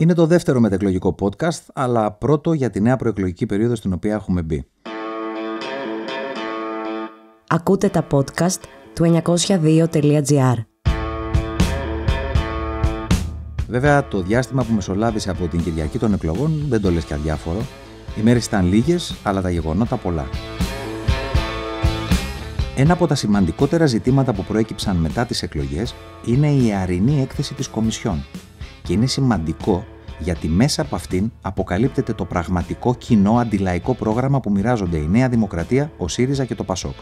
Είναι το δεύτερο μετεκλογικό podcast, αλλά πρώτο για τη νέα προεκλογική περίοδο στην οποία έχουμε μπει. Ακούτε τα podcast του 902.gr Βέβαια, το διάστημα που μεσολάβησε από την Κυριακή των εκλογών δεν το λες και αδιάφορο. Οι μέρες ήταν λίγες, αλλά τα γεγονότα πολλά. Ένα από τα σημαντικότερα ζητήματα που προέκυψαν μετά τις εκλογές είναι η αρινή έκθεση της Κομισιόν, και είναι σημαντικό γιατί μέσα από αυτήν αποκαλύπτεται το πραγματικό κοινό αντιλαϊκό πρόγραμμα που μοιράζονται η Νέα Δημοκρατία, ο ΣΥΡΙΖΑ και το ΠΑΣΟΚ.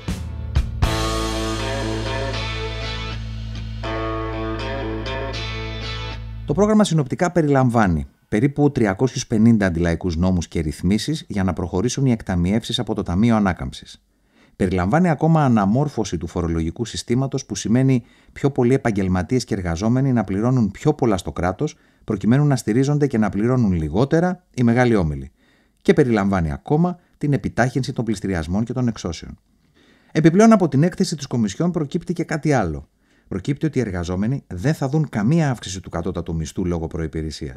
Το πρόγραμμα συνοπτικά περιλαμβάνει περίπου 350 αντιλαϊκούς νόμους και ρυθμίσεις για να προχωρήσουν οι εκταμιεύσεις από το Ταμείο Ανάκαμψης περιλαμβάνει ακόμα αναμόρφωση του φορολογικού συστήματος που σημαίνει πιο πολλοί επαγγελματίες και εργαζόμενοι να πληρώνουν πιο πολλά στο κράτος προκειμένου να στηρίζονται και να πληρώνουν λιγότερα οι μεγάλοι όμιλοι. Και περιλαμβάνει ακόμα την επιτάχυνση των πληστηριασμών και των εξώσεων. Επιπλέον από την έκθεση της Κομισιόν προκύπτει και κάτι άλλο. Προκύπτει ότι οι εργαζόμενοι δεν θα δουν καμία αύξηση του κατώτατου μισθού λόγω προπηρεσία.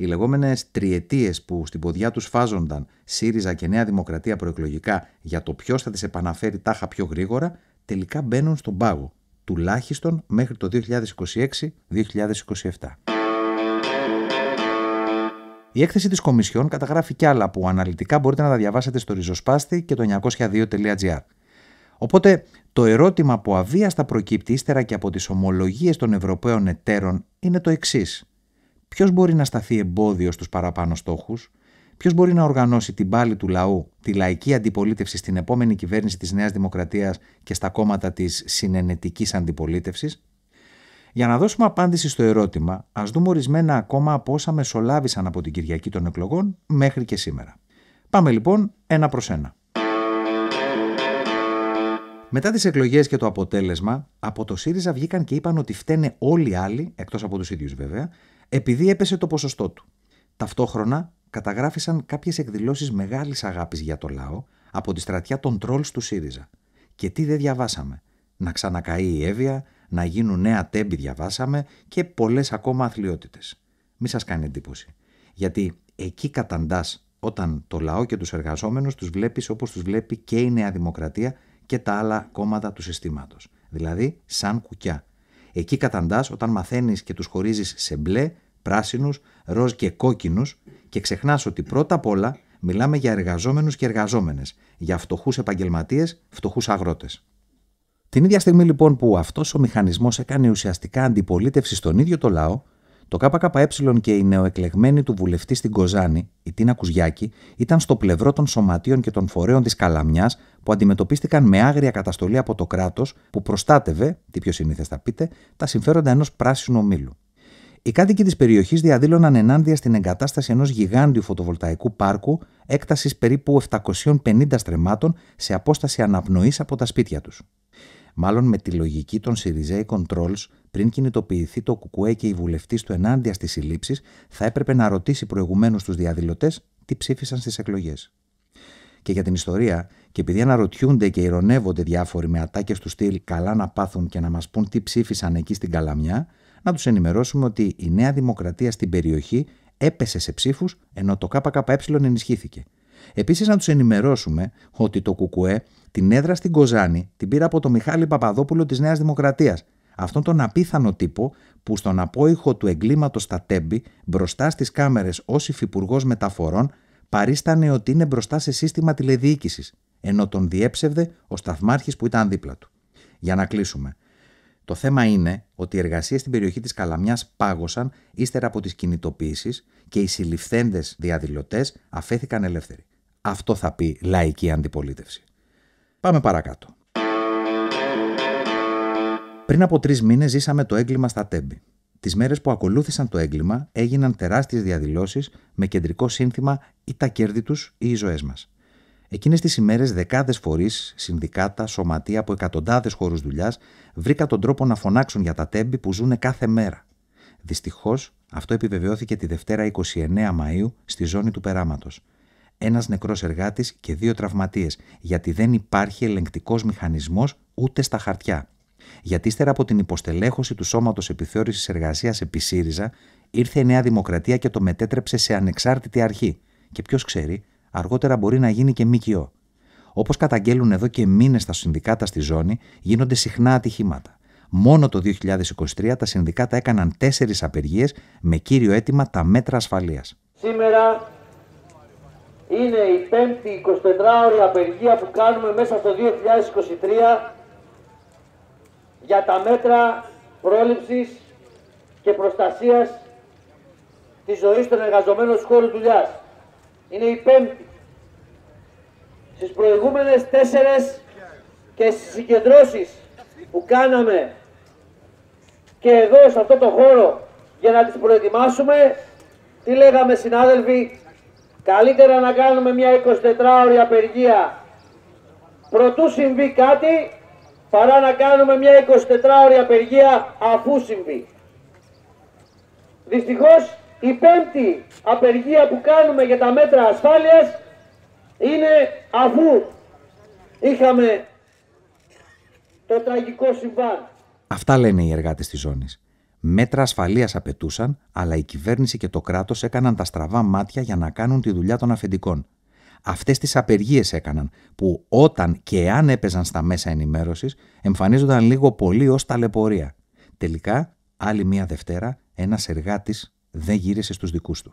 Οι λεγόμενες τριετίες που στην ποδιά τους φάζονταν ΣΥΡΙΖΑ και Νέα Δημοκρατία προεκλογικά για το ποιος θα τις επαναφέρει τάχα πιο γρήγορα, τελικά μπαίνουν στον πάγο, τουλάχιστον μέχρι το 2026-2027. Η έκθεση της Κομισιόν καταγράφει κι άλλα που αναλυτικά μπορείτε να τα διαβάσετε στο ριζοσπάστη και το 902.gr. Οπότε το ερώτημα που αβίαστα προκύπτει ύστερα και από τις ομολογίες των Ευρωπαίων εταίρων είναι το εξής. Ποιος μπορεί να σταθεί εμπόδιος στους παραπάνω στόχους, ποιος μπορεί να οργανώσει την πάλη του λαού, τη λαϊκή αντιπολίτευση στην επόμενη κυβέρνηση της Νέας Δημοκρατίας και στα κόμματα της συνενετικής αντιπολίτευσης. Για να δώσουμε απάντηση στο ερώτημα, ας δούμε ορισμένα ακόμα από όσα μεσολάβησαν από την Κυριακή των εκλογών μέχρι και σήμερα. Πάμε λοιπόν ένα προς ένα. Μετά τις εκλογές και το αποτέλεσμα, από το ΣΥΡΙΖΑ βγήκαν και είπαν ότι φταίνε όλοι οι άλλοι, εκτός από τους ίδιους βέβαια, επειδή έπεσε το ποσοστό του. Ταυτόχρονα καταγράφησαν κάποιες εκδηλώσεις μεγάλης αγάπης για το λαό από τη στρατιά των τρόλ του ΣΥΡΙΖΑ. Και τι δεν διαβάσαμε. Να ξανακαεί η Εύβοια, να γίνουν νέα τέμπη διαβάσαμε και πολλές ακόμα αθλειότητες. Μη σας κάνει εντύπωση. Γιατί εκεί καταντάς όταν το λαό και τους εργαζόμενους τους βλέπεις όπως τους βλέπει και η Νέα Δημοκρατία και τα άλλα κόμματα του συστήματος. Δηλαδή σαν κουκιά. Εκεί καταντάς όταν μαθαίνεις και τους χωρίζεις σε μπλε, πράσινους, ροζ και κόκκινους και ξεχνάς ότι πρώτα απ' όλα μιλάμε για εργαζόμενους και εργαζόμενες, για φτωχούς επαγγελματίες, φτωχούς αγρότες. Την ίδια στιγμή λοιπόν που αυτός ο μηχανισμός έκανε ουσιαστικά αντιπολίτευση στον ίδιο το λαό, το ΚΚΕ και η νεοεκλεγμένη του βουλευτή στην Κοζάνη, η Τίνα Κουζιάκη, ήταν στο πλευρό των σωματείων και των φορέων της Καλαμιάς που αντιμετωπίστηκαν με άγρια καταστολή από το κράτος που προστάτευε, τι πιο συνήθες θα πείτε, τα συμφέροντα ενός πράσινου ομίλου. Οι κάτοικοι της περιοχής διαδήλωναν ενάντια στην εγκατάσταση ενός γιγάντιου φωτοβολταϊκού πάρκου έκτασης περίπου 750 στρεμάτων σε απόσταση αναπνοής από τα σπίτια τους μάλλον με τη λογική των Σιριζέη Controls, πριν κινητοποιηθεί το Κουκουέ και η βουλευτής του ενάντια στις συλλήψεις, θα έπρεπε να ρωτήσει προηγουμένως τους διαδηλωτές τι ψήφισαν στις εκλογές. Και για την ιστορία, και επειδή αναρωτιούνται και ηρωνεύονται διάφοροι με ατάκες του στυλ καλά να πάθουν και να μας πούν τι ψήφισαν εκεί στην Καλαμιά, να τους ενημερώσουμε ότι η Νέα Δημοκρατία στην περιοχή έπεσε σε ψήφους ενώ το ΚΚΕ ενισχύθηκε. Επίσης, να τους ενημερώσουμε ότι το Κουκουέ την έδρα στην Κοζάνη την πήρε από τον Μιχάλη Παπαδόπουλο της Νέας Δημοκρατίας, αυτόν τον απίθανο τύπο που στον απόϊχο του εγκλήματος στα Τέμπη, μπροστά στις κάμερες ως υφυπουργός μεταφορών, παρίστανε ότι είναι μπροστά σε σύστημα τηλεδιοίκησης, ενώ τον διέψευδε ο σταθμάρχης που ήταν δίπλα του. Για να κλείσουμε, το θέμα είναι ότι οι εργασίες στην περιοχή της Καλαμιάς πάγωσαν ύστερα από τις κινητοποιήσει και οι συλληφθέντες διαδηλωτές αφέθηκαν ελεύθεροι. Αυτό θα πει λαϊκή αντιπολίτευση. Πάμε παρακάτω. Πριν από τρεις μήνες ζήσαμε το έγκλημα στα Τέμπη. Τις μέρες που ακολούθησαν το έγκλημα έγιναν τεράστιες διαδηλώσεις με κεντρικό σύνθημα ή τα κέρδη τους ή οι ζωές μας. Εκείνες τις ημέρες, δεκάδες φορείς, συνδικάτα, σωματεία από εκατοντάδες χώρους δουλειάς βρήκα τον τρόπο να φωνάξουν για τα τέμπη που ζουν κάθε μέρα. Δυστυχώς, αυτό επιβεβαιώθηκε τη Δευτέρα 29 Μαου στη ζώνη του περάματος. Ένας νεκρός εργάτης και δύο τραυματίες, γιατί δεν υπάρχει ελεγκτικός μηχανισμός ούτε στα χαρτιά. Γιατί ύστερα από την υποστελέχωση του Σώματος Επιθεώρησης Εργασίας επί ΣΥΡΙΖΑ, ήρθε η Νέα Δημοκρατία και το μετέτρεψε σε ανεξάρτητη αρχή. Και ποιος ξέρει, Αργότερα μπορεί να γίνει και ΜΚΟ. Όπως καταγγέλουν εδώ και μήνες τα συνδικάτα στη ζώνη, γίνονται συχνά ατυχήματα. Μόνο το 2023 τα συνδικάτα έκαναν τέσσερις απεργίες με κύριο αίτημα τα μέτρα ασφαλείας. Σήμερα είναι η πέμπτη 24ωρη απεργία που κάνουμε μέσα στο 2023 για τα μέτρα πρόληψης και προστασίας της ζωής των εργαζομένων χώρου δουλειάς είναι η πέμπτη. Στις προηγούμενες τέσσερες και στις συγκεντρώσεις που κάναμε και εδώ σε αυτό το χώρο για να τις προετοιμάσουμε, τι λέγαμε συνάδελφοι, καλύτερα να κάνουμε μια 24 ώρια απεργία προτού συμβεί κάτι, παρά να κάνουμε μια 24 ώρια απεργία αφού συμβεί. Δυστυχώς η πέμπτη απεργία που κάνουμε για τα μέτρα ασφάλειας είναι αφού είχαμε το τραγικό συμβάν. Αυτά λένε οι εργάτες της ζώνης. Μέτρα ασφαλείας απαιτούσαν, αλλά η κυβέρνηση και το κράτος έκαναν τα στραβά μάτια για να κάνουν τη δουλειά των αφεντικών. Αυτές τις απεργίες έκαναν, που όταν και αν έπαιζαν στα μέσα ενημέρωσης, εμφανίζονταν λίγο πολύ ως ταλαιπωρία. Τελικά, άλλη μία Δευτέρα, ένας εργάτης δεν γύρισε στους δικούς του.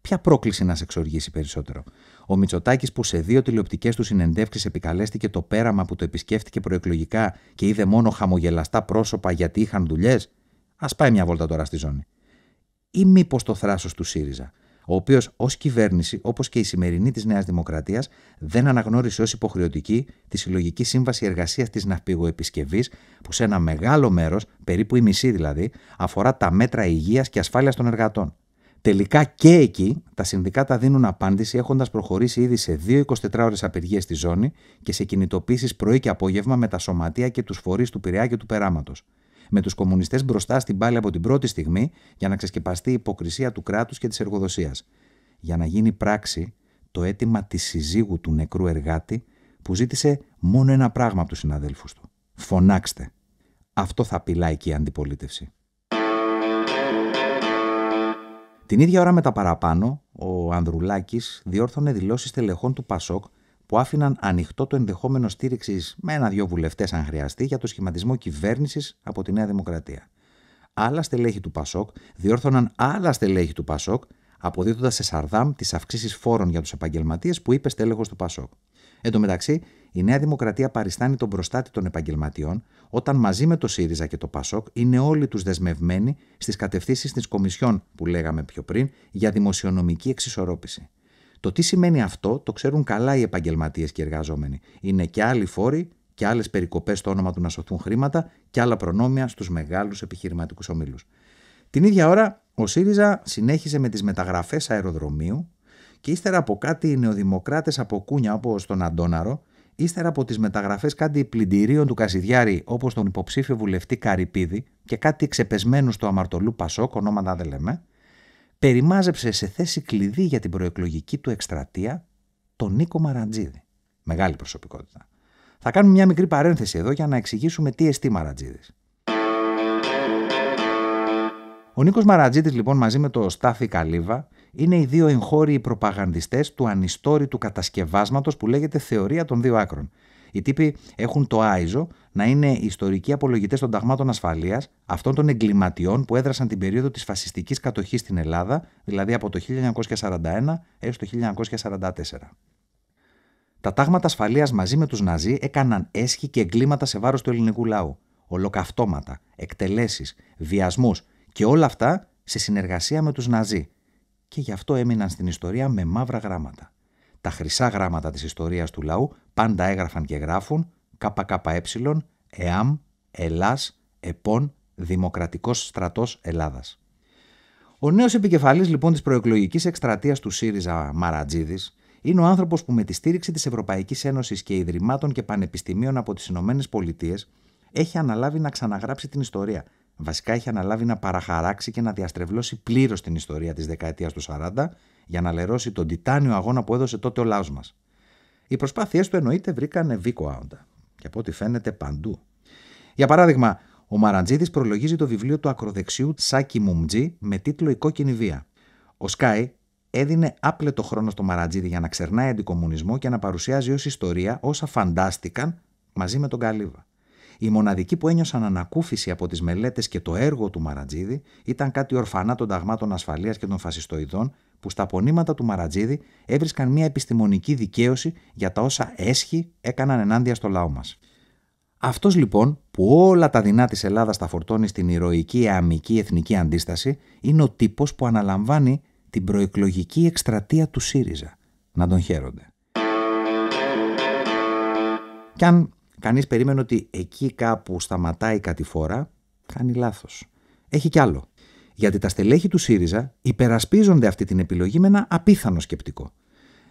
Ποια πρόκληση να σε εξοργήσει περισσότερο. Ο Μητσοτάκης που σε δύο τηλεοπτικές του συνεντεύξεις επικαλέστηκε το πέραμα που το επισκέφτηκε προεκλογικά και είδε μόνο χαμογελαστά πρόσωπα γιατί είχαν δουλειές. Ας πάει μια βόλτα τώρα στη ζώνη. Ή μήπως το θράσος του ΣΥΡΙΖΑ ο οποίος ως κυβέρνηση, όπως και η σημερινή της Νέας Δημοκρατίας, δεν αναγνώρισε ως υποχρεωτική τη Συλλογική Σύμβαση Εργασίας της Ναυπηγοεπισκευής, που σε ένα μεγάλο μέρος, περίπου η μισή δηλαδή, αφορά τα μέτρα υγείας και ασφάλειας των εργατών. Τελικά και εκεί τα συνδικάτα δίνουν απάντηση έχοντας προχωρήσει ήδη σε δύο 24 ώρε απεργίες στη ζώνη και σε κινητοποίησεις πρωί και απόγευμα με τα σωματεία και τους φορείς του Πειραιά του Περάματο με τους κομμουνιστές μπροστά στην πάλη από την πρώτη στιγμή για να ξεσκεπαστεί η υποκρισία του κράτους και της εργοδοσίας. Για να γίνει πράξη το αίτημα της συζύγου του νεκρού εργάτη που ζήτησε μόνο ένα πράγμα από τους συναδέλφους του. Φωνάξτε. Αυτό θα πειλάει και η αντιπολίτευση. Την ίδια ώρα με τα παραπάνω, ο Ανδρουλάκης διόρθωνε δηλώσεις τελεχών του Πασόκ που άφηναν ανοιχτό το ενδεχόμενο στήριξης με ένα-δυο βουλευτές, αν χρειαστεί, για το σχηματισμό κυβέρνησης από τη Νέα Δημοκρατία. Άλλα στελέχη του Πασόκ διόρθωναν άλλα στελέχη του Πασόκ, αποδίδοντας σε Σαρδάμ τις αυξήσεις φόρων για τους επαγγελματίες που είπε στέλεχος του Πασόκ. Εν τω μεταξύ, η Νέα Δημοκρατία παριστάνει τον προστάτη των επαγγελματιών, όταν μαζί με το ΣΥΡΙΖΑ και το ΠΑΣΟΚ είναι όλοι τους δεσμευμένοι στις κατευθύνσεις της Κομισιόν που λέγαμε πιο πριν για δημοσιονομική εξισορρόπηση. Το τι σημαίνει αυτό το ξέρουν καλά οι επαγγελματίες και οι εργαζόμενοι. Είναι και άλλοι φόροι και άλλες περικοπές στο όνομα του να σωθούν χρήματα και άλλα προνόμια στους μεγάλους επιχειρηματικούς ομίλους. Την ίδια ώρα, ο ΣΥΡΙΖΑ συνέχισε με τις μεταγραφές αεροδρομίου και ύστερα από κάτι οι νεοδημοκράτες από κούνια όπως τον Αντόναρο, ύστερα από τις μεταγραφές κάτι πλυντηρίων του Κασιδιάρη όπως τον υποψήφιο βουλευτή Καρυπίδη και κάτι ξεπεσμένους στο Αμαρτολού Πασόκ, ονόματα δεν λέμε, περιμάζεψε σε θέση κλειδί για την προεκλογική του εκστρατεία τον Νίκο Μαραντζίδη. Μεγάλη προσωπικότητα. Θα κάνουμε μια μικρή παρένθεση εδώ για να εξηγήσουμε τι εστί Μαρατζίδη. Ο Νίκος Μαρατζίδη, λοιπόν, μαζί με τον Στάφη Καλίβα, είναι οι δύο εγχώριοι προπαγανδιστές του ανιστόρητου κατασκευάσματος που λέγεται Θεωρία των Δύο Άκρων. Οι τύποι έχουν το Άιζο να είναι ιστορικοί απολογητές των ταγμάτων ασφαλείας αυτών των εγκληματιών που έδρασαν την περίοδο της φασιστικής κατοχής στην Ελλάδα, δηλαδή από το 1941 έως το 1944. Τα τάγματα ασφαλείας μαζί με τους Ναζί έκαναν έσχη και εγκλήματα σε βάρος του ελληνικού λαού. Ολοκαυτώματα, εκτελέσεις, βιασμούς και όλα αυτά σε συνεργασία με τους Ναζί. Και γι' αυτό έμειναν στην ιστορία με μαύρα γράμματα. Τα χρυσά γράμματα της ιστορίας του λαού πάντα έγραφαν και γράφουν ΚΚΕ, ΕΑΜ, ΕΛΑΣ, ΕΠΟΝ, Δημοκρατικός Στρατός Ελλάδας. Ο νέος επικεφαλής λοιπόν της προεκλογικής εκστρατείας του ΣΥΡΙΖΑ Μαρατζίδης είναι ο άνθρωπος που με τη στήριξη της Ευρωπαϊκής Ένωσης και Ιδρυμάτων και Πανεπιστημίων από τις Ηνωμένες Πολιτείες έχει αναλάβει να ξαναγράψει την ιστορία. Βασικά έχει αναλάβει να παραχαράξει και να διαστρεβλώσει πλήρως την ιστορία της δεκαετίας του 40 για να λερώσει τον τιτάνιο αγώνα που έδωσε τότε ο λαός μας. Οι προσπάθειές του εννοείται βρήκαν βίκο άοντα. Και από ό,τι φαίνεται παντού. Για παράδειγμα, ο Μαραντζίδης προλογίζει το βιβλίο του ακροδεξιού Τσάκι Μουμτζή με τίτλο Η κόκκινη βία. Ο Σκάι έδινε άπλετο χρόνο στο Μαραντζίδη για να ξερνάει αντικομουνισμό και να παρουσιάζει ως ιστορία όσα φαντάστηκαν μαζί με τον Καλύβα. Οι μοναδικοί που ένιωσαν ανακούφιση από τις μελέτες και το έργο του Μαρατζίδη ήταν κάτι ορφανά των ταγμάτων ασφαλείας και των φασιστοειδών, που στα πονήματα του Μαρατζίδη έβρισκαν μια επιστημονική δικαίωση για τα όσα έσχοι έκαναν ενάντια στο λαό μας. Αυτός λοιπόν που όλα τα δεινά της Ελλάδας τα φορτώνει στην ηρωική αμική εθνική αντίσταση είναι ο τύπος που αναλαμβάνει την προεκλογική εκστρατεία του ΣΥΡΙΖΑ. Να τον χαίρονται. Κι αν Κανείς περίμενε ότι εκεί κάπου σταματάει κάτι φορά, κάνει λάθος. Έχει κι άλλο. Γιατί τα στελέχη του ΣΥΡΙΖΑ υπερασπίζονται αυτή την επιλογή με ένα απίθανο σκεπτικό.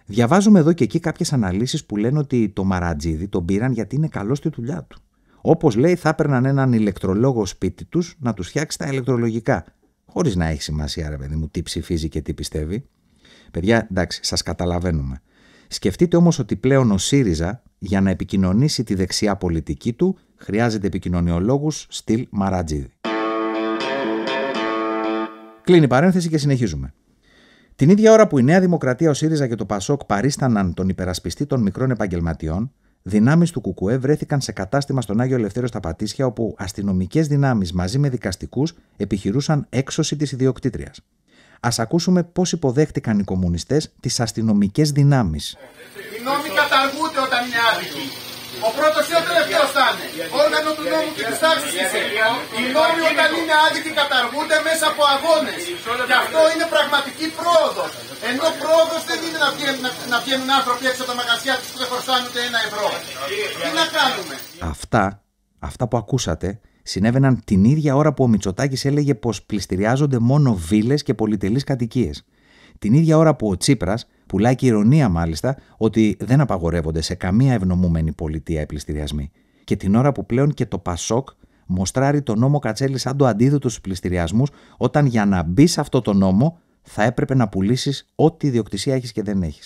Διαβάζουμε εδώ και εκεί κάποιες αναλύσεις που λένε ότι το Μαρατζίδη τον πήραν γιατί είναι καλός στη δουλειά του. Όπως λέει, θα έπαιρναν έναν ηλεκτρολόγο σπίτι τους να τους φτιάξει τα ηλεκτρολογικά. Χωρίς να έχει σημασία, ρε παιδί μου, τι ψηφίζει και τι πιστεύει. Παιδιά, εντάξει, σας καταλαβαίνουμε. Σκεφτείτε όμως ότι πλέον ο ΣΥΡΙΖΑ για να επικοινωνήσει τη δεξιά πολιτική του χρειάζεται επικοινωνιολόγους στυλ Μαρατζίδη. Κλείνει παρένθεση και συνεχίζουμε. Την ίδια ώρα που η Νέα Δημοκρατία, ο ΣΥΡΙΖΑ και το ΠΑΣΟΚ παρίσταναν τον υπερασπιστή των μικρών επαγγελματιών, δυνάμεις του Κουκουέ βρέθηκαν σε κατάστημα στον Άγιο Ελευθέρω στα Πατήσια, όπου αστυνομικές δυνάμεις μαζί με δικαστικούς επιχειρούσαν έξωση της ιδιοκτήτριας. Ας ακούσουμε πώς υποδέχτηκαν οι κομμουνιστές τις αστυνομικές δυνάμεις. Οι νόμοι καταργούνται είναι άδικοι. Ο πρώτος ή ο τελευταίος θα είναι. Όργανο του νόμου και της τάξης είσαι. Οι νόμοι όταν είναι άδικοι καταργούνται μέσα από αγώνες. Και αυτό είναι πραγματική πρόοδος. Ενώ πρόοδος δεν είναι να βγαίνουν, να βγαίνουν άνθρωποι έξω από τα μαγαζιά τους που δεν χρωστάνε ούτε ένα ευρώ. Τι να κάνουμε. Αυτά, αυτά που ακούσατε συνέβαιναν την ίδια ώρα που ο Μητσοτάκης έλεγε πως πληστηριάζονται μόνο βίλες και πολυτελείς κατοικίες. Την ίδια ώρα που ο Τσίπρας Πουλάει και ηρωνία μάλιστα ότι δεν απαγορεύονται σε καμία ευνομούμενη πολιτεία οι πληστηριασμοί. Και την ώρα που πλέον και το Πασόκ μοστράρει το νόμο Κατσέλη σαν το αντίδοτο στους πληστηριασμούς, όταν για να μπει σε αυτό το νόμο θα έπρεπε να πουλήσεις ό,τι ιδιοκτησία έχεις και δεν έχεις.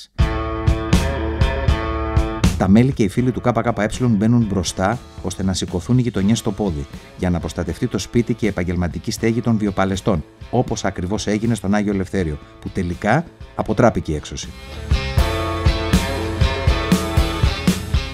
Τα μέλη και οι φίλοι του ΚΚΕ μπαίνουν μπροστά ώστε να σηκωθούν οι γειτονιές στο πόδι για να προστατευτεί το σπίτι και η επαγγελματική στέγη των βιοπαλαιστών, όπως ακριβώς έγινε στον Άγιο Ελευθέριο, που τελικά αποτράπηκε η έξωση.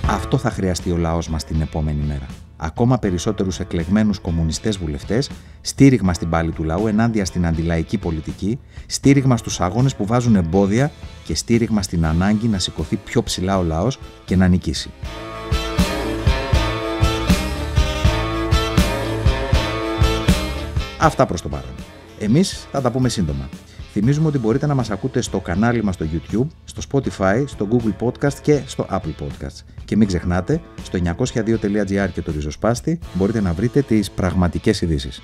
Αυτό θα χρειαστεί ο λαός μας την επόμενη μέρα ακόμα περισσότερους εκλεγμένους κομμουνιστές βουλευτές, στήριγμα στην πάλη του λαού ενάντια στην αντιλαϊκή πολιτική, στήριγμα στους αγώνες που βάζουν εμπόδια και στήριγμα στην ανάγκη να σηκωθεί πιο ψηλά ο λαός και να νικήσει. Αυτά προς το παρόν. Εμείς θα τα πούμε σύντομα. Θυμίζουμε ότι μπορείτε να μας ακούτε στο κανάλι μας στο YouTube, στο Spotify, στο Google Podcast και στο Apple Podcast. Και μην ξεχνάτε, στο 902.gr και το ριζοσπάστη μπορείτε να βρείτε τις πραγματικές ειδήσεις.